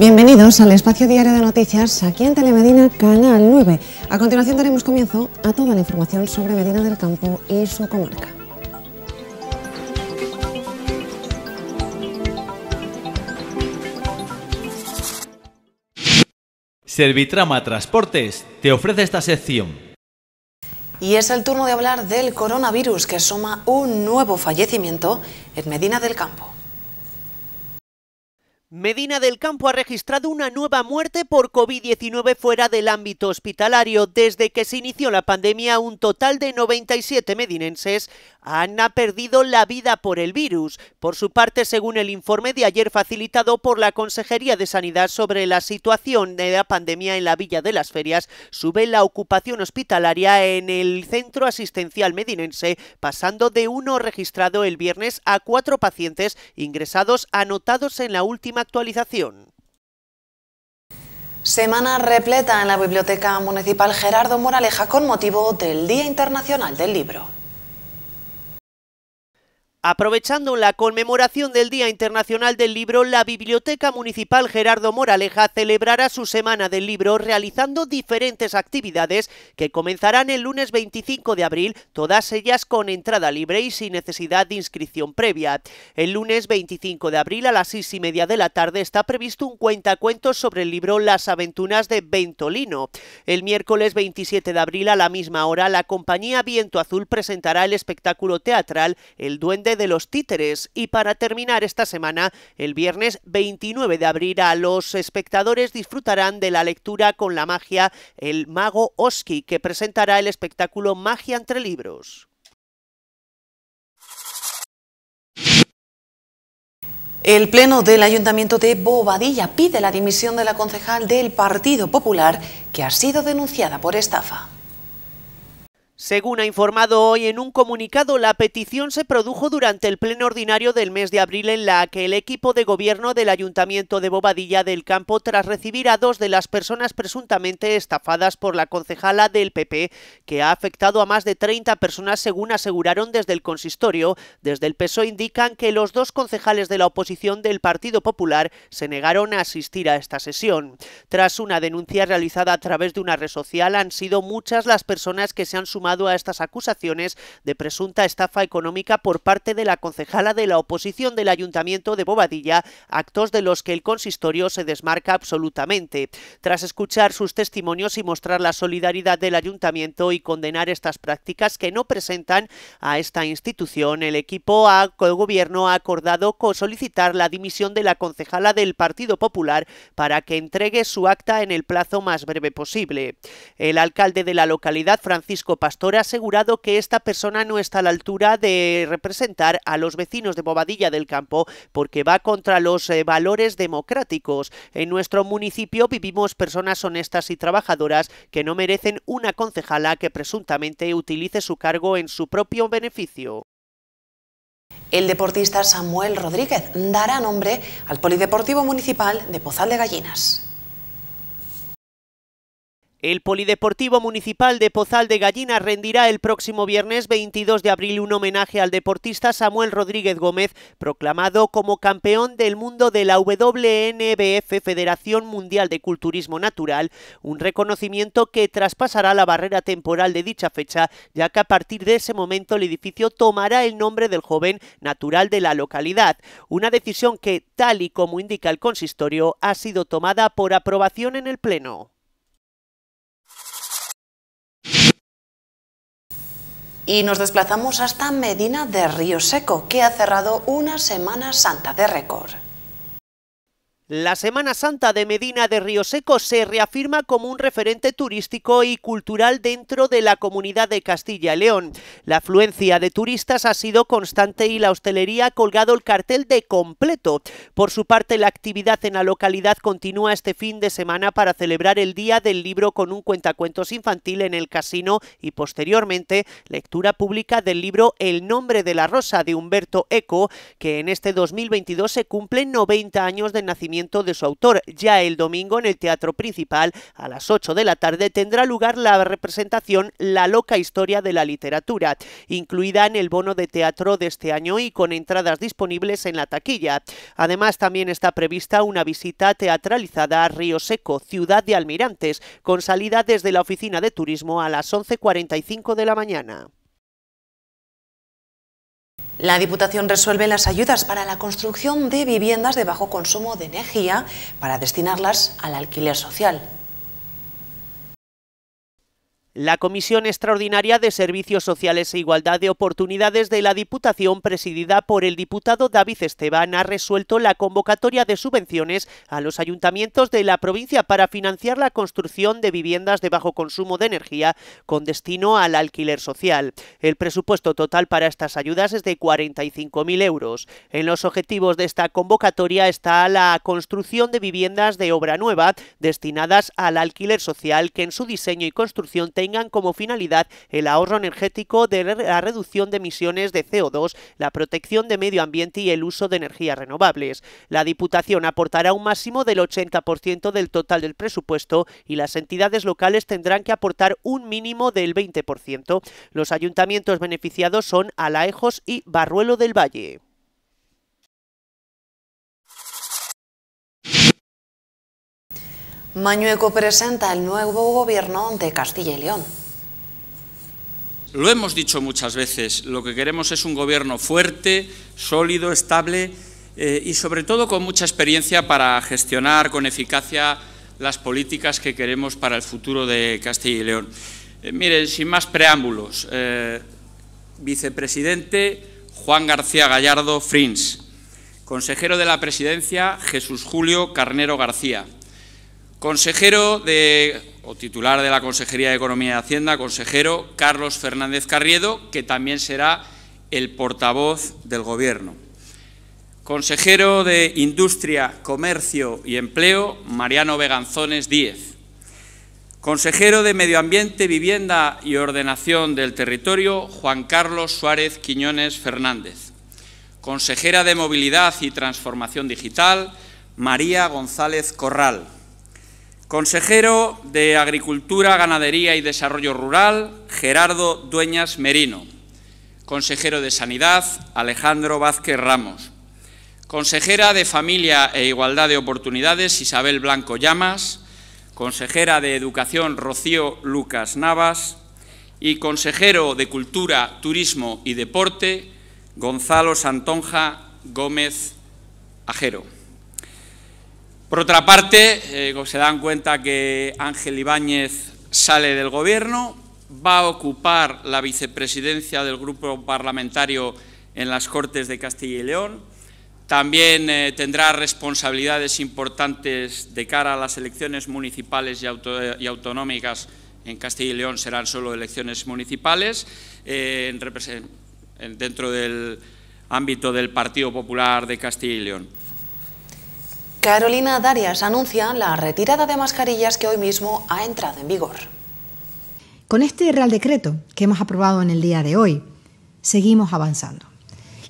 Bienvenidos al espacio diario de noticias aquí en Telemedina Canal 9. A continuación daremos comienzo a toda la información sobre Medina del Campo y su comarca. Servitrama Transportes te ofrece esta sección. Y es el turno de hablar del coronavirus que suma un nuevo fallecimiento en Medina del Campo. Medina del Campo ha registrado una nueva muerte por COVID-19 fuera del ámbito hospitalario. Desde que se inició la pandemia, un total de 97 medinenses han perdido la vida por el virus. Por su parte, según el informe de ayer facilitado por la Consejería de Sanidad sobre la situación de la pandemia en la Villa de las Ferias, sube la ocupación hospitalaria en el centro asistencial medinense, pasando de uno registrado el viernes a cuatro pacientes ingresados anotados en la última actualización. Semana repleta en la Biblioteca Municipal Gerardo Moraleja con motivo del Día Internacional del Libro. Aprovechando la conmemoración del Día Internacional del Libro, la Biblioteca Municipal Gerardo Moraleja celebrará su Semana del Libro realizando diferentes actividades que comenzarán el lunes 25 de abril, todas ellas con entrada libre y sin necesidad de inscripción previa. El lunes 25 de abril a las seis y media de la tarde está previsto un cuentacuentos sobre el libro Las aventuras de Ventolino. El miércoles 27 de abril a la misma hora, la compañía Viento Azul presentará el espectáculo teatral El Duende de los Títeres. Y para terminar esta semana, el viernes 29 de abril, a los espectadores disfrutarán de la lectura con la magia El Mago Oski, que presentará el espectáculo Magia entre Libros. El Pleno del Ayuntamiento de Bobadilla pide la dimisión de la concejal del Partido Popular, que ha sido denunciada por estafa. Según ha informado hoy en un comunicado, la petición se produjo durante el pleno ordinario del mes de abril en la que el equipo de gobierno del Ayuntamiento de Bobadilla del Campo, tras recibir a dos de las personas presuntamente estafadas por la concejala del PP, que ha afectado a más de 30 personas según aseguraron desde el consistorio, desde el PSOE indican que los dos concejales de la oposición del Partido Popular se negaron a asistir a esta sesión. Tras una denuncia realizada a través de una red social, han sido muchas las personas que se han sumado a estas acusaciones de presunta estafa económica por parte de la concejala de la oposición del Ayuntamiento de Bobadilla, actos de los que el consistorio se desmarca absolutamente. Tras escuchar sus testimonios y mostrar la solidaridad del Ayuntamiento y condenar estas prácticas que no presentan a esta institución, el equipo de gobierno ha acordado solicitar la dimisión de la concejala del Partido Popular para que entregue su acta en el plazo más breve posible. El alcalde de la localidad, Francisco Pastor, ha asegurado que esta persona no está a la altura de representar a los vecinos de Bobadilla del Campo porque va contra los eh, valores democráticos. En nuestro municipio vivimos personas honestas y trabajadoras que no merecen una concejala que presuntamente utilice su cargo en su propio beneficio. El deportista Samuel Rodríguez dará nombre al Polideportivo Municipal de Pozal de Gallinas. El Polideportivo Municipal de Pozal de Gallinas rendirá el próximo viernes 22 de abril un homenaje al deportista Samuel Rodríguez Gómez, proclamado como campeón del mundo de la WNBF Federación Mundial de Culturismo Natural, un reconocimiento que traspasará la barrera temporal de dicha fecha, ya que a partir de ese momento el edificio tomará el nombre del joven natural de la localidad, una decisión que, tal y como indica el consistorio, ha sido tomada por aprobación en el Pleno. y nos desplazamos hasta Medina de Río Seco, que ha cerrado una Semana Santa de récord. La Semana Santa de Medina de Río Seco se reafirma como un referente turístico y cultural dentro de la comunidad de Castilla y León. La afluencia de turistas ha sido constante y la hostelería ha colgado el cartel de completo. Por su parte, la actividad en la localidad continúa este fin de semana para celebrar el Día del Libro con un cuentacuentos infantil en el casino y posteriormente lectura pública del libro El nombre de la rosa de Humberto Eco, que en este 2022 se cumplen 90 años de nacimiento de su autor. Ya el domingo en el Teatro Principal, a las 8 de la tarde, tendrá lugar la representación La loca historia de la literatura, incluida en el bono de teatro de este año y con entradas disponibles en la taquilla. Además, también está prevista una visita teatralizada a Río Seco, ciudad de Almirantes, con salida desde la oficina de turismo a las 11.45 de la mañana. La Diputación resuelve las ayudas para la construcción de viviendas de bajo consumo de energía para destinarlas al alquiler social. La Comisión Extraordinaria de Servicios Sociales e Igualdad de Oportunidades de la Diputación, presidida por el diputado David Esteban, ha resuelto la convocatoria de subvenciones a los ayuntamientos de la provincia para financiar la construcción de viviendas de bajo consumo de energía con destino al alquiler social. El presupuesto total para estas ayudas es de 45.000 euros. En los objetivos de esta convocatoria está la construcción de viviendas de obra nueva destinadas al alquiler social que en su diseño y construcción tengan como finalidad el ahorro energético de la reducción de emisiones de CO2, la protección de medio ambiente y el uso de energías renovables. La Diputación aportará un máximo del 80% del total del presupuesto y las entidades locales tendrán que aportar un mínimo del 20%. Los ayuntamientos beneficiados son Alaejos y Barruelo del Valle. Mañueco presenta el nuevo gobierno de Castilla y León. Lo hemos dicho muchas veces, lo que queremos es un gobierno fuerte, sólido, estable eh, y sobre todo con mucha experiencia para gestionar con eficacia las políticas que queremos para el futuro de Castilla y León. Eh, miren, sin más preámbulos, eh, vicepresidente Juan García Gallardo Frins, consejero de la presidencia Jesús Julio Carnero García, Consejero de, o titular de la Consejería de Economía y Hacienda, consejero Carlos Fernández Carriedo, que también será el portavoz del Gobierno. Consejero de Industria, Comercio y Empleo, Mariano Veganzones Díez. Consejero de Medio Ambiente, Vivienda y Ordenación del Territorio, Juan Carlos Suárez Quiñones Fernández. Consejera de Movilidad y Transformación Digital, María González Corral. Consejero de Agricultura, Ganadería y Desarrollo Rural, Gerardo Dueñas Merino. Consejero de Sanidad, Alejandro Vázquez Ramos. Consejera de Familia e Igualdad de Oportunidades, Isabel Blanco Llamas. Consejera de Educación, Rocío Lucas Navas. Y consejero de Cultura, Turismo y Deporte, Gonzalo Santonja Gómez Ajero. Por otra parte, eh, se dan cuenta que Ángel Ibáñez sale del Gobierno, va a ocupar la vicepresidencia del grupo parlamentario en las Cortes de Castilla y León, también eh, tendrá responsabilidades importantes de cara a las elecciones municipales y, autonómicas. En Castilla y León serán solo elecciones municipales, eh, dentro del ámbito del Partido Popular de Castilla y León. Carolina Darias anuncia la retirada de mascarillas que hoy mismo ha entrado en vigor. Con este Real Decreto que hemos aprobado en el día de hoy, seguimos avanzando.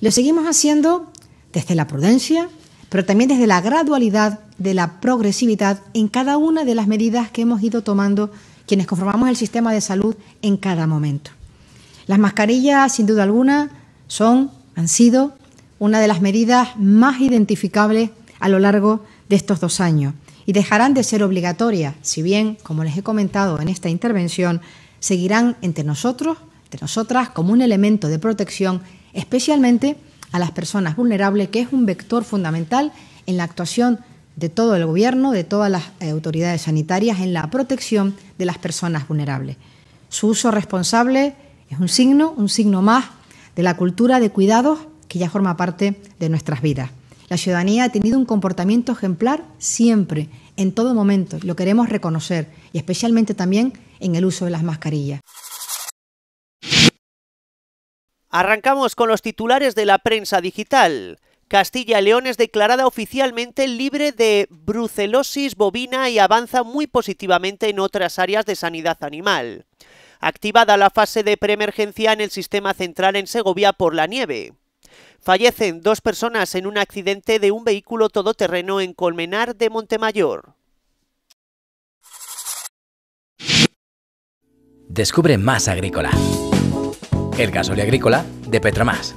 Lo seguimos haciendo desde la prudencia, pero también desde la gradualidad de la progresividad en cada una de las medidas que hemos ido tomando quienes conformamos el sistema de salud en cada momento. Las mascarillas, sin duda alguna, son, han sido una de las medidas más identificables a lo largo de estos dos años y dejarán de ser obligatorias, si bien, como les he comentado en esta intervención, seguirán entre nosotros, entre nosotras, como un elemento de protección, especialmente a las personas vulnerables, que es un vector fundamental en la actuación de todo el Gobierno, de todas las eh, autoridades sanitarias, en la protección de las personas vulnerables. Su uso responsable es un signo, un signo más de la cultura de cuidados que ya forma parte de nuestras vidas. La ciudadanía ha tenido un comportamiento ejemplar siempre, en todo momento. Lo queremos reconocer y especialmente también en el uso de las mascarillas. Arrancamos con los titulares de la prensa digital. Castilla y León es declarada oficialmente libre de brucelosis bovina y avanza muy positivamente en otras áreas de sanidad animal. Activada la fase de preemergencia en el sistema central en Segovia por la nieve. Fallecen dos personas en un accidente de un vehículo todoterreno en Colmenar de Montemayor. Descubre más agrícola. El gasóleo agrícola de Petromás.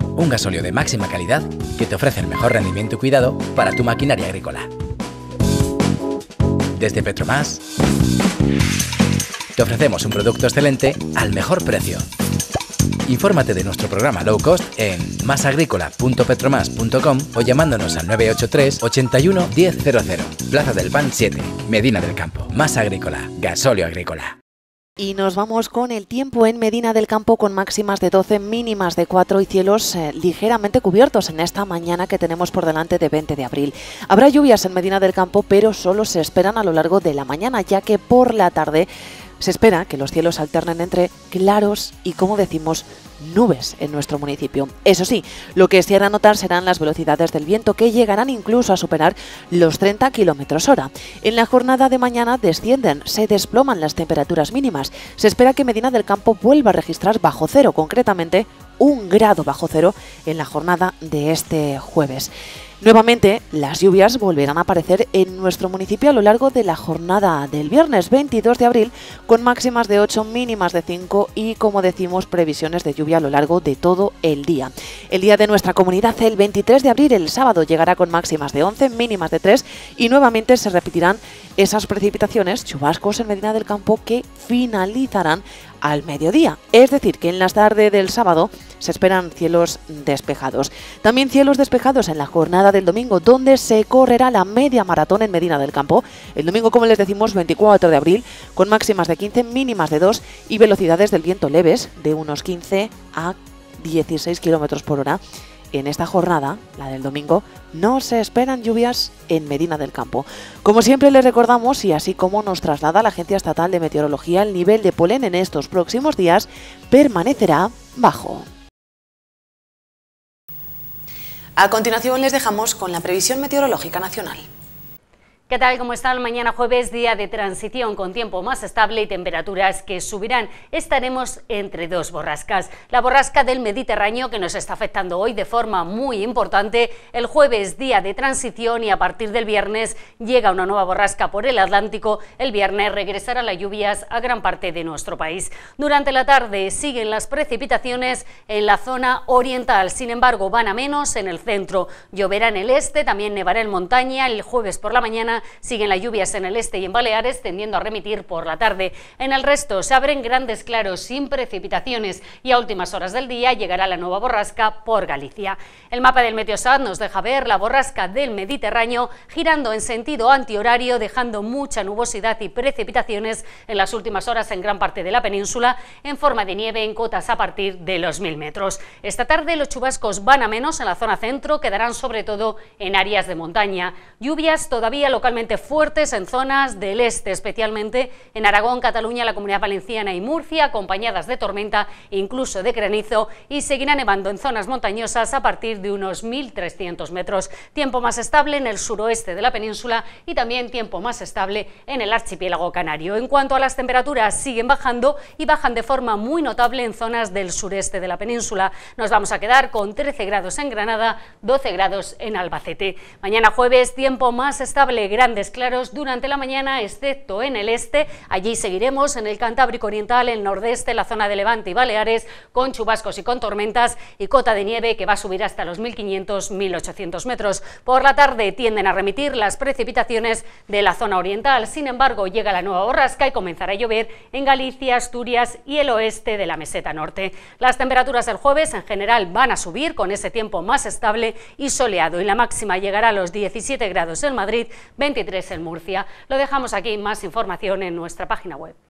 Un gasóleo de máxima calidad que te ofrece el mejor rendimiento y cuidado para tu maquinaria agrícola. Desde Petromás te ofrecemos un producto excelente al mejor precio. Infórmate de nuestro programa low cost en masagrícola.petromas.com o llamándonos al 983 81 100. Plaza del Pan 7, Medina del Campo. Más Agrícola, gasóleo agrícola. Y nos vamos con el tiempo en Medina del Campo con máximas de 12, mínimas de 4 y cielos eh, ligeramente cubiertos en esta mañana que tenemos por delante de 20 de abril. Habrá lluvias en Medina del Campo, pero solo se esperan a lo largo de la mañana, ya que por la tarde se espera que los cielos alternen entre claros y, como decimos, nubes en nuestro municipio. Eso sí, lo que se hará notar serán las velocidades del viento que llegarán incluso a superar los 30 km hora. En la jornada de mañana descienden, se desploman las temperaturas mínimas. Se espera que Medina del Campo vuelva a registrar bajo cero, concretamente un grado bajo cero en la jornada de este jueves. Nuevamente, las lluvias volverán a aparecer en nuestro municipio a lo largo de la jornada del viernes 22 de abril, con máximas de 8, mínimas de 5 y, como decimos, previsiones de lluvia a lo largo de todo el día. El día de nuestra comunidad, el 23 de abril, el sábado, llegará con máximas de 11, mínimas de 3 y nuevamente se repetirán esas precipitaciones, chubascos en Medina del Campo, que finalizarán al mediodía. Es decir, que en las tardes del sábado se esperan cielos despejados. También cielos despejados en la jornada del domingo, donde se correrá la media maratón en Medina del Campo. El domingo, como les decimos, 24 de abril, con máximas de 15, mínimas de 2 y velocidades del viento leves de unos 15 a 16 kilómetros por hora. En esta jornada, la del domingo, no se esperan lluvias en Medina del Campo. Como siempre les recordamos y así como nos traslada la Agencia Estatal de Meteorología, el nivel de polen en estos próximos días permanecerá bajo. A continuación les dejamos con la previsión meteorológica nacional. ¿Qué tal? ¿Cómo están? Mañana jueves, día de transición con tiempo más estable y temperaturas que subirán. Estaremos entre dos borrascas. La borrasca del Mediterráneo que nos está afectando hoy de forma muy importante. El jueves, día de transición y a partir del viernes llega una nueva borrasca por el Atlántico. El viernes regresará las lluvias a gran parte de nuestro país. Durante la tarde siguen las precipitaciones en la zona oriental. Sin embargo, van a menos en el centro. Lloverá en el este, también nevará en montaña el jueves por la mañana siguen las lluvias en el este y en Baleares, tendiendo a remitir por la tarde. En el resto se abren grandes claros sin precipitaciones y a últimas horas del día llegará la nueva borrasca por Galicia. El mapa del Meteosat nos deja ver la borrasca del Mediterráneo girando en sentido antihorario, dejando mucha nubosidad y precipitaciones en las últimas horas en gran parte de la península en forma de nieve en cotas a partir de los mil metros. Esta tarde los chubascos van a menos en la zona centro, quedarán sobre todo en áreas de montaña. Lluvias todavía fuertes en zonas del este, especialmente en Aragón, Cataluña, la Comunidad Valenciana y Murcia, acompañadas de tormenta, e incluso de granizo, y seguirán nevando en zonas montañosas a partir de unos 1.300 metros. Tiempo más estable en el suroeste de la península y también tiempo más estable en el archipiélago canario. En cuanto a las temperaturas, siguen bajando y bajan de forma muy notable en zonas del sureste de la península. Nos vamos a quedar con 13 grados en Granada, 12 grados en Albacete. Mañana jueves, tiempo más estable grandes claros durante la mañana, excepto en el este. Allí seguiremos en el Cantábrico Oriental, el nordeste, la zona de Levante y Baleares, con chubascos y con tormentas y cota de nieve que va a subir hasta los 1.500-1.800 metros. Por la tarde tienden a remitir las precipitaciones de la zona oriental. Sin embargo, llega la nueva borrasca y comenzará a llover en Galicia, Asturias y el oeste de la meseta norte. Las temperaturas el jueves en general van a subir con ese tiempo más estable y soleado y la máxima llegará a los 17 grados en Madrid, 23 en Murcia. Lo dejamos aquí, más información en nuestra página web.